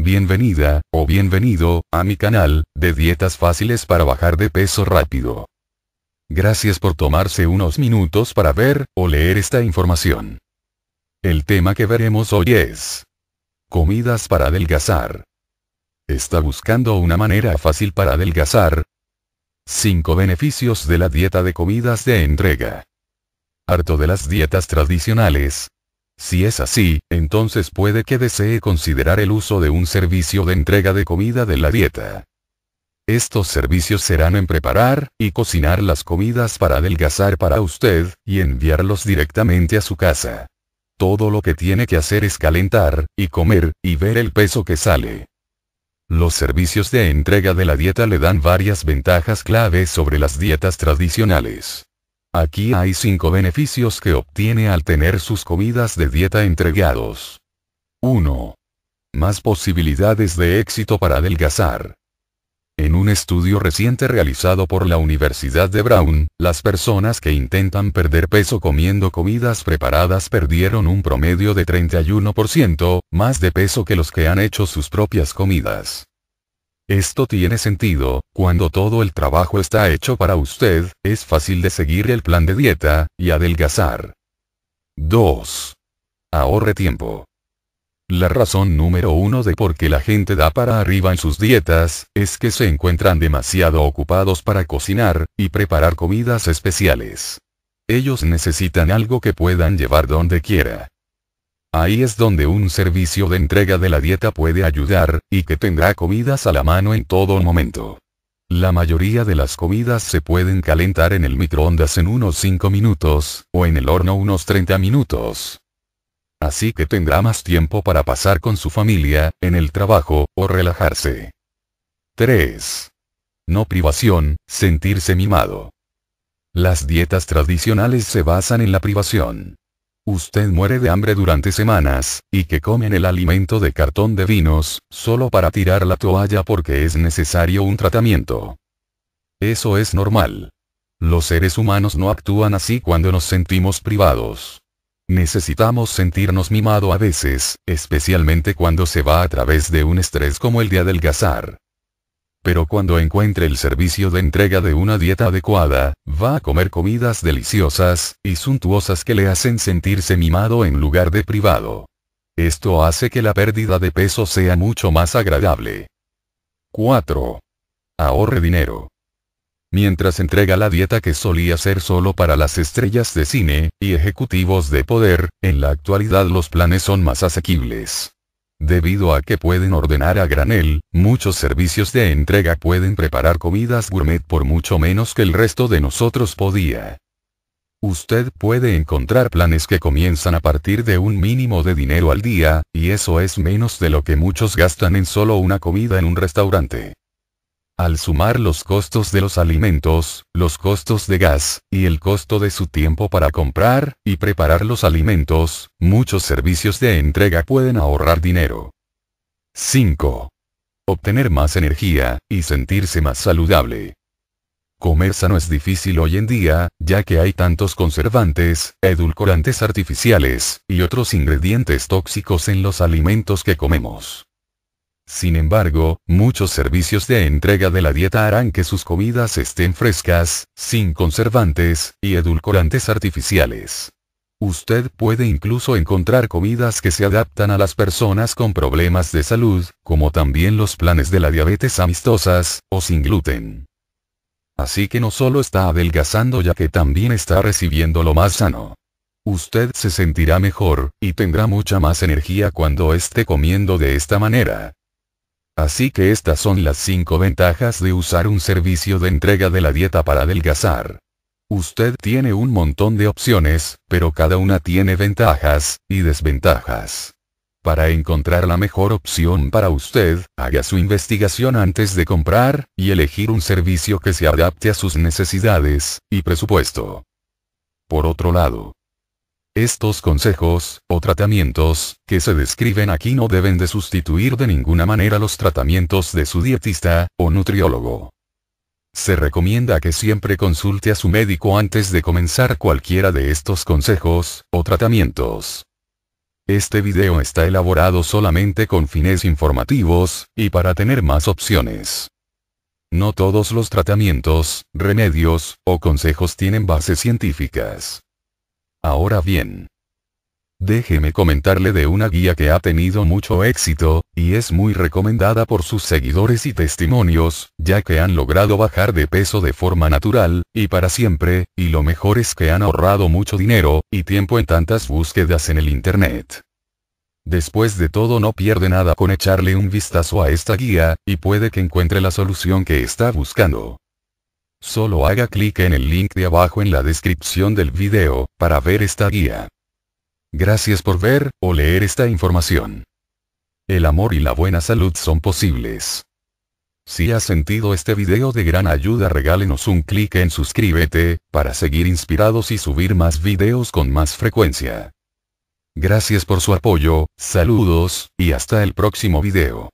Bienvenida, o bienvenido, a mi canal, de dietas fáciles para bajar de peso rápido. Gracias por tomarse unos minutos para ver, o leer esta información. El tema que veremos hoy es... Comidas para adelgazar. ¿Está buscando una manera fácil para adelgazar? 5 beneficios de la dieta de comidas de entrega. Harto de las dietas tradicionales, si es así, entonces puede que desee considerar el uso de un servicio de entrega de comida de la dieta. Estos servicios serán en preparar y cocinar las comidas para adelgazar para usted, y enviarlos directamente a su casa. Todo lo que tiene que hacer es calentar, y comer, y ver el peso que sale. Los servicios de entrega de la dieta le dan varias ventajas clave sobre las dietas tradicionales. Aquí hay 5 beneficios que obtiene al tener sus comidas de dieta entregados. 1. Más posibilidades de éxito para adelgazar. En un estudio reciente realizado por la Universidad de Brown, las personas que intentan perder peso comiendo comidas preparadas perdieron un promedio de 31% más de peso que los que han hecho sus propias comidas. Esto tiene sentido, cuando todo el trabajo está hecho para usted, es fácil de seguir el plan de dieta, y adelgazar. 2. Ahorre tiempo. La razón número uno de por qué la gente da para arriba en sus dietas, es que se encuentran demasiado ocupados para cocinar, y preparar comidas especiales. Ellos necesitan algo que puedan llevar donde quiera. Ahí es donde un servicio de entrega de la dieta puede ayudar, y que tendrá comidas a la mano en todo momento. La mayoría de las comidas se pueden calentar en el microondas en unos 5 minutos, o en el horno unos 30 minutos. Así que tendrá más tiempo para pasar con su familia, en el trabajo, o relajarse. 3. No privación, sentirse mimado. Las dietas tradicionales se basan en la privación. Usted muere de hambre durante semanas, y que comen el alimento de cartón de vinos, solo para tirar la toalla porque es necesario un tratamiento. Eso es normal. Los seres humanos no actúan así cuando nos sentimos privados. Necesitamos sentirnos mimado a veces, especialmente cuando se va a través de un estrés como el de adelgazar pero cuando encuentre el servicio de entrega de una dieta adecuada, va a comer comidas deliciosas y suntuosas que le hacen sentirse mimado en lugar de privado. Esto hace que la pérdida de peso sea mucho más agradable. 4. Ahorre dinero. Mientras entrega la dieta que solía ser solo para las estrellas de cine y ejecutivos de poder, en la actualidad los planes son más asequibles. Debido a que pueden ordenar a granel, muchos servicios de entrega pueden preparar comidas gourmet por mucho menos que el resto de nosotros podía. Usted puede encontrar planes que comienzan a partir de un mínimo de dinero al día, y eso es menos de lo que muchos gastan en solo una comida en un restaurante. Al sumar los costos de los alimentos, los costos de gas, y el costo de su tiempo para comprar y preparar los alimentos, muchos servicios de entrega pueden ahorrar dinero. 5. Obtener más energía, y sentirse más saludable. Comer sano es difícil hoy en día, ya que hay tantos conservantes, edulcorantes artificiales, y otros ingredientes tóxicos en los alimentos que comemos. Sin embargo, muchos servicios de entrega de la dieta harán que sus comidas estén frescas, sin conservantes y edulcorantes artificiales. Usted puede incluso encontrar comidas que se adaptan a las personas con problemas de salud, como también los planes de la diabetes amistosas, o sin gluten. Así que no solo está adelgazando ya que también está recibiendo lo más sano. Usted se sentirá mejor, y tendrá mucha más energía cuando esté comiendo de esta manera. Así que estas son las 5 ventajas de usar un servicio de entrega de la dieta para adelgazar. Usted tiene un montón de opciones, pero cada una tiene ventajas y desventajas. Para encontrar la mejor opción para usted, haga su investigación antes de comprar, y elegir un servicio que se adapte a sus necesidades y presupuesto. Por otro lado, estos consejos, o tratamientos, que se describen aquí no deben de sustituir de ninguna manera los tratamientos de su dietista, o nutriólogo. Se recomienda que siempre consulte a su médico antes de comenzar cualquiera de estos consejos, o tratamientos. Este video está elaborado solamente con fines informativos, y para tener más opciones. No todos los tratamientos, remedios, o consejos tienen bases científicas. Ahora bien. Déjeme comentarle de una guía que ha tenido mucho éxito, y es muy recomendada por sus seguidores y testimonios, ya que han logrado bajar de peso de forma natural, y para siempre, y lo mejor es que han ahorrado mucho dinero, y tiempo en tantas búsquedas en el Internet. Después de todo no pierde nada con echarle un vistazo a esta guía, y puede que encuentre la solución que está buscando. Solo haga clic en el link de abajo en la descripción del video, para ver esta guía. Gracias por ver, o leer esta información. El amor y la buena salud son posibles. Si has sentido este video de gran ayuda regálenos un clic en suscríbete, para seguir inspirados y subir más videos con más frecuencia. Gracias por su apoyo, saludos, y hasta el próximo video.